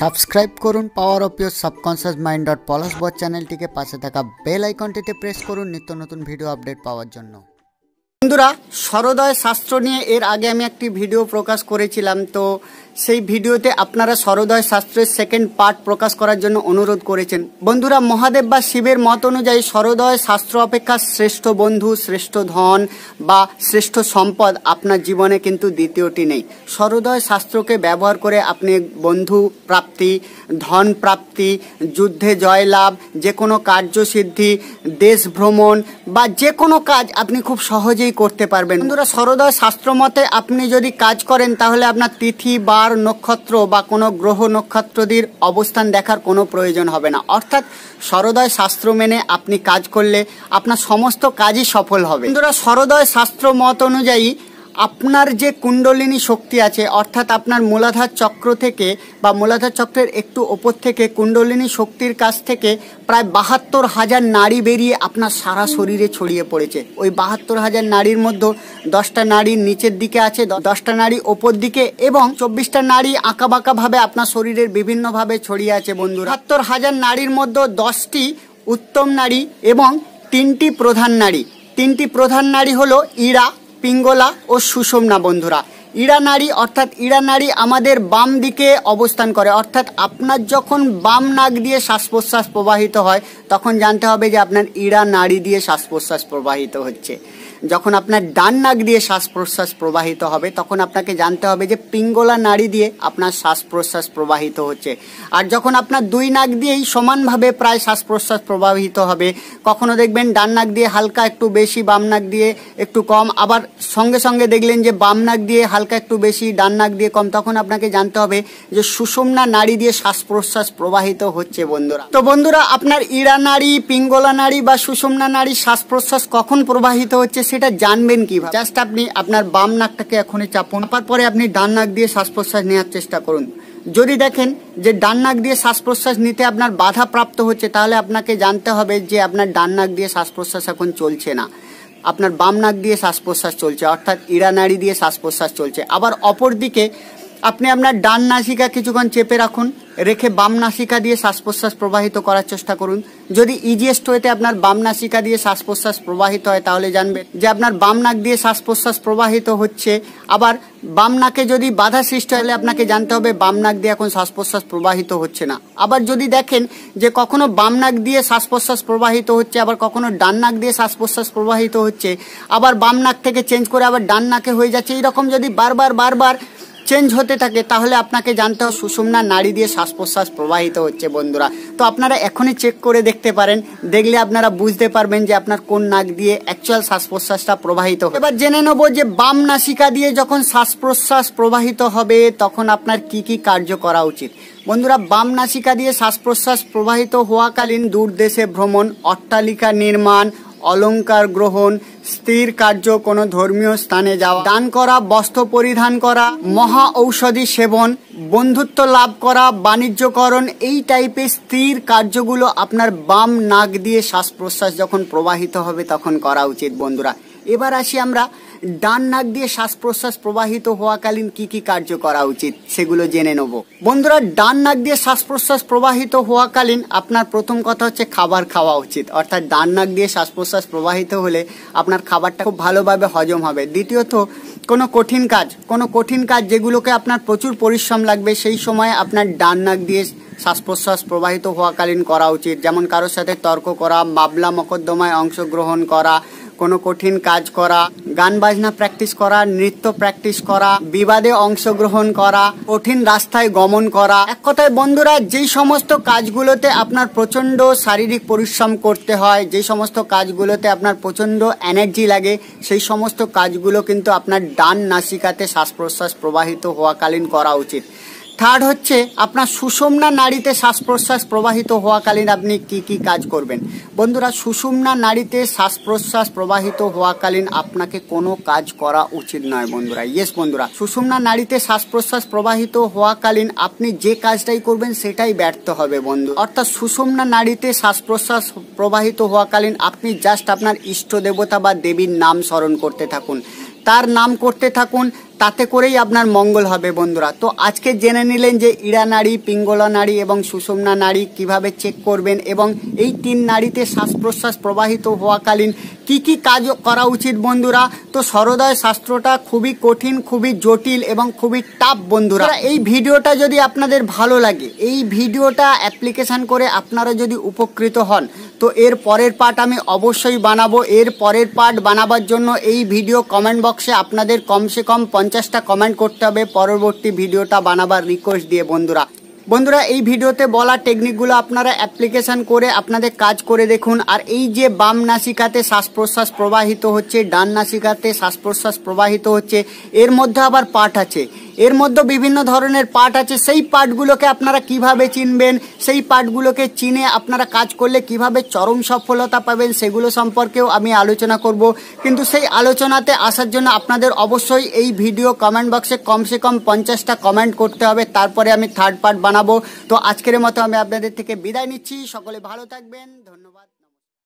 Subscribe করুন power of your subconscious mind dot Palash bot চ্যানেলটিকে পাশে থাকা বেল আইকনটিতে প্রেস করুন নিত্য নতুন ভিডিও আপডেট পাওয়ার জন্য বন্ধুরা সরোদয় শাস্ত্র নিয়ে এর আগে আমি একটি ভিডিও প্রকাশ করেছিলাম তো সেই ভিডিওতে আপনারা সরোদয় শাস্ত্রের সেকেন্ড পার্ট প্রকাশ করার জন্য অনুরোধ করেছেন বন্ধুরা মহাদেব বা শিবের মত অনুযায়ী সরোদয় শাস্ত্র অপেক্ষা শ্রেষ্ঠ বন্ধু শ্রেষ্ঠ ধন বা শ্রেষ্ঠ সম্পদ আপনার জীবনে কিন্তু দ্বিতীয়টি নেই সরোদয় শাস্ত্রকে ব্যবহার করে আপনি বন্ধু প্রাপ্তি ধন প্রাপ্তি যুদ্ধে জয়লাভ যে কোনো কার্যসিদ্ধি দেশ ভ্রমণ বা যে কোনো কাজ আপনি খুব সহজেই করতে পারবেন বন্ধুরা সরোদয় শাস্ত্র মতে আপনি যদি কাজ করেন তাহলে আপনার তিথি বার নক্ষত্র বা কোনো গ্রহ নক্ষত্রদের অবস্থান দেখার কোনো প্রয়োজন হবে না অর্থাৎ সরোদয় শাস্ত্র মেনে আপনি কাজ করলে আপনার সমস্ত কাজই সফল হবে বন্ধুরা সরোদয় শাস্ত্র মত অনুযায়ী আপনার যে কুণ্ডলিনী শক্তি আছে অর্থাৎ আপনার মূলাধার চক্র থেকে বা মূলাধার চক্রের একটু ওপর থেকে কুণ্ডলিনী শক্তির কাছ থেকে প্রায় বাহাত্তর হাজার নারী বেরিয়ে আপনার সারা শরীরে ছড়িয়ে পড়েছে ওই বাহাত্তর হাজার নারীর মধ্যে দশটা নারী নিচের দিকে আছে দশটা নারী ওপর দিকে এবং চব্বিশটা নারী আঁকাবাঁকাভাবে আপনার শরীরের বিভিন্নভাবে ছড়িয়ে আছে বন্ধুরা বাহাত্তর হাজার নারীর মধ্যে দশটি উত্তম নারী এবং তিনটি প্রধান নারী তিনটি প্রধান নারী হলো ইরা পিঙ্গলা ও সুষমনা বন্ধুরা ইড়া নাড়ি অর্থাৎ ইড়া নাড়ি আমাদের বাম দিকে অবস্থান করে অর্থাৎ আপনার যখন বাম নাক দিয়ে শ্বাস প্রশ্বাস প্রবাহিত হয় তখন জানতে হবে যে আপনার ইড়া নাড়ি দিয়ে শ্বাস প্রশ্বাস প্রবাহিত হচ্ছে যখন আপনার ডান নাক দিয়ে শ্বাস প্রশ্বাস প্রবাহিত হবে তখন আপনাকে জানতে হবে যে পিঙ্গলা নাড়ি দিয়ে আপনার শ্বাস প্রশ্বাস প্রবাহিত হচ্ছে আর যখন আপনার দুই নাক দিয়েই সমানভাবে প্রায় শ্বাস প্রশ্বাস প্রবাহিত হবে কখনো দেখবেন ডান নাক দিয়ে হালকা একটু বেশি বাম নাক দিয়ে একটু কম আবার সঙ্গে সঙ্গে দেখলেন যে বাম নাক দিয়ে হালকা একটু বেশি ডান নাক দিয়ে কম তখন আপনাকে জানতে হবে যে সুষমনা নাড়ি দিয়ে শ্বাস প্রশ্বাস প্রবাহিত হচ্ছে বন্ধুরা তো বন্ধুরা আপনার ইড়া নাড়ি পিঙ্গলা নাড়ি বা সুষমনা নাড়ি শ্বাস প্রশ্বাস কখন প্রবাহিত হচ্ছে সেটা জানবেন কি জাস্ট আপনি আপনার বাম নাকটাকে এখনই চাপুন তারপর পরে আপনি ডান নাক দিয়ে শ্বাস প্রশ্বাস নেওয়ার চেষ্টা করুন যদি দেখেন যে ডান নাক দিয়ে শ্বাস প্রশ্বাস নিতে আপনার বাধা প্রাপ্ত হচ্ছে তাহলে আপনাকে জানতে হবে যে আপনার ডান নাক দিয়ে শ্বাস প্রশ্বাস এখন চলছে না আপনার বাম নাক দিয়ে শ্বাস প্রশ্বাস চলছে অর্থাৎ ইরানাড়ি দিয়ে শ্বাস প্রশ্বাস চলছে আবার অপর দিকে আপনি আপনার ডান নাসিকা কিছুক্ষণ চেপে রাখুন রেখে বাম নাসিকা দিয়ে শ্বাস প্রশ্বাস প্রবাহিত করার চেষ্টা করুন যদি ইজিএস্ট e হইতে আপনার বাম নাসিকা দিয়ে শ্বাস প্রশ্বাস প্রবাহিত হয় তাহলে জানবে যে আপনার বাম নাক দিয়ে শ্বাস প্রশ্বাস প্রবাহিত হচ্ছে আবার বাম নাকে যদি বাধা সৃষ্টি হলে আপনাকে জানতে হবে বাম নাক দিয়ে এখন শ্বাস প্রশ্বাস প্রবাহিত হচ্ছে না আবার যদি দেখেন যে কখনো বাম নাক দিয়ে শ্বাস প্রশ্বাস প্রবাহিত হচ্ছে আবার কখনো ডান নাক দিয়ে শ্বাস প্রশ্বাস প্রবাহিত হচ্ছে আবার বাম নাক থেকে চেঞ্জ করে আবার ডান নাকে হয়ে যাচ্ছে এইরকম যদি বারবার বারবার চেঞ্জ হতে থাকে তাহলে আপনাকে জানতে হবে সুষুমনা নাড়ি দিয়ে শ্বাস প্রশ্বাস প্রবাহিত হচ্ছে বন্ধুরা তো আপনারা এখনই চেক করে দেখতে পারেন দেখলে আপনারা বুঝতে পারবেন যে আপনার কোন নাক দিয়ে অ্যাকচুয়াল শ্বাস প্রশ্বাসটা প্রবাহিত হবে এবার জেনে নেব যে বাম নাসিকা দিয়ে যখন শ্বাস প্রশ্বাস প্রবাহিত হবে তখন আপনার কি কি কার্য করা উচিত বন্ধুরা বাম নাসিকা দিয়ে শ্বাস প্রশ্বাস প্রবাহিত হওয়াকালীন দূর দেশে ভ্রমণ অট্টালিকা নির্মাণ অলঙ্কার গ্রহণ স্থির কার্য কোনো ধর্মীয় স্থানে যাওয়া দান করা বস্ত্র পরিধান করা মহা ঔষধি সেবন বন্ধুত্ব লাভ করা বাণিজ্যকরণ এই টাইপের স্থির কার্যগুলো আপনার বাম নাক দিয়ে শ্বাস প্রশ্বাস যখন প্রবাহিত হবে তখন করা উচিত বন্ধুরা এবার আসি আমরা ডান নাক দিয়ে শ্বাস প্রশ্বাস প্রবাহিত হওয়াকালীন কি কি কার্য করা উচিত সেগুলো জেনে নেব বন্ধুরা ডান নাক দিয়ে শ্বাস প্রশ্বাস প্রবাহিত হওয়াকালীন আপনার প্রথম কথা হচ্ছে খাবার খাওয়া উচিত অর্থাৎ ডান নাক দিয়ে শ্বাস প্রশ্বাস প্রবাহিত হলে আপনার খাবারটা খুব ভালোভাবে হজম হবে দ্বিতীয়ত কোনো কঠিন কাজ কোনো কঠিন কাজ যেগুলোকে আপনার প্রচুর পরিশ্রম লাগবে সেই সময় আপনার ডান নাক দিয়ে শ্বাস প্রশ্বাস প্রবাহিত হওয়াকালীন করা উচিত যেমন কারোর সাথে তর্ক করা মামলা মকদ্দমায় অংশগ্রহণ করা কোনো কঠিন কাজ করা গান বাজনা প্র্যাকটিস করা নৃত্য প্র্যাকটিস করা বিবাদে অংশগ্রহণ করা কঠিন রাস্তায় গমন করা এক কথায় বন্ধুরা যেই সমস্ত কাজগুলোতে আপনার প্রচণ্ড শারীরিক পরিশ্রম করতে হয় যে সমস্ত কাজগুলোতে আপনার প্রচণ্ড এনার্জি লাগে সেই সমস্ত কাজগুলো কিন্তু আপনার ডান নাসিকাতে শ্বাস প্রশ্বাস প্রবাহিত হওয়াকালীন করা উচিত থার্ড হচ্ছে আপনার সুষমনা নাড়িতে শ্বাস প্রশ্বাস প্রবাহিত হওয়াকালীন আপনি কি কি কাজ করবেন বন্ধুরা সুষমনা নাড়িতে শ্বাস প্রশ্বাস প্রবাহিত হওয়াকালীন আপনাকে কোনো কাজ করা উচিত নয় বন্ধুরা ইয়েস বন্ধুরা সুষমনা নাড়িতে শ্বাস প্রশ্বাস প্রবাহিত হওয়াকালীন আপনি যে কাজটাই করবেন সেটাই ব্যর্থ হবে বন্ধু অর্থাৎ সুষমনা নাড়িতে শ্বাস প্রশ্বাস প্রবাহিত হওয়াকালীন আপনি জাস্ট আপনার ইষ্ট দেবতা বা দেবীর নাম স্মরণ করতে থাকুন তার নাম করতে থাকুন তাতে করেই আপনার মঙ্গল হবে বন্ধুরা তো আজকে জেনে নিলেন যে ইড়া নাড়ি পিঙ্গলা নারী এবং সুষমনা নাড়ি কিভাবে চেক করবেন এবং এই তিন নারীতে শ্বাস প্রশ্বাস প্রবাহিত হওয়াকালীন কি কি কাজ করা উচিত বন্ধুরা তো সরোদয় শাস্ত্রটা খুবই কঠিন খুবই জটিল এবং খুবই টাফ বন্ধুরা হ্যাঁ। এই ভিডিওটা যদি আপনাদের ভালো লাগে এই ভিডিওটা অ্যাপ্লিকেশান করে আপনারা যদি উপকৃত হন তো এর পরের পার্ট আমি অবশ্যই বানাবো এর পরের পার্ট বানাবার জন্য এই ভিডিও কমেন্ট বক্সে আপনাদের কমসে কম পঞ্চাশটা কমেন্ট করতে হবে পরবর্তী ভিডিওটা বানাবার রিকোয়েস্ট দিয়ে বন্ধুরা বন্ধুরা এই ভিডিওতে বলা টেকনিকগুলো আপনারা অ্যাপ্লিকেশান করে আপনাদের কাজ করে দেখুন আর এই যে বাম নাসিকাতে শ্বাস প্রশ্বাস প্রবাহিত হচ্ছে ডান নাসিকাতে শ্বাস প্রশ্বাস প্রবাহিত হচ্ছে এর মধ্যে আবার পার্ট আছে এর মধ্যে বিভিন্ন ধরনের পার্ট আছে সেই পার্টগুলোকে আপনারা কিভাবে চিনবেন সেই পার্টগুলোকে চিনে আপনারা কাজ করলে কিভাবে চরম সফলতা পাবেন সেগুলো সম্পর্কেও আমি আলোচনা করব কিন্তু সেই আলোচনাতে আসার জন্য আপনাদের অবশ্যই এই ভিডিও কমেন্ট বক্সে কমসে কম পঞ্চাশটা কমেন্ট করতে হবে তারপরে আমি থার্ড পার্ট জানাবো তো আজকের মতো আমি আপনাদের থেকে বিদায় নিচ্ছি সকলে ভালো থাকবেন ধন্যবাদ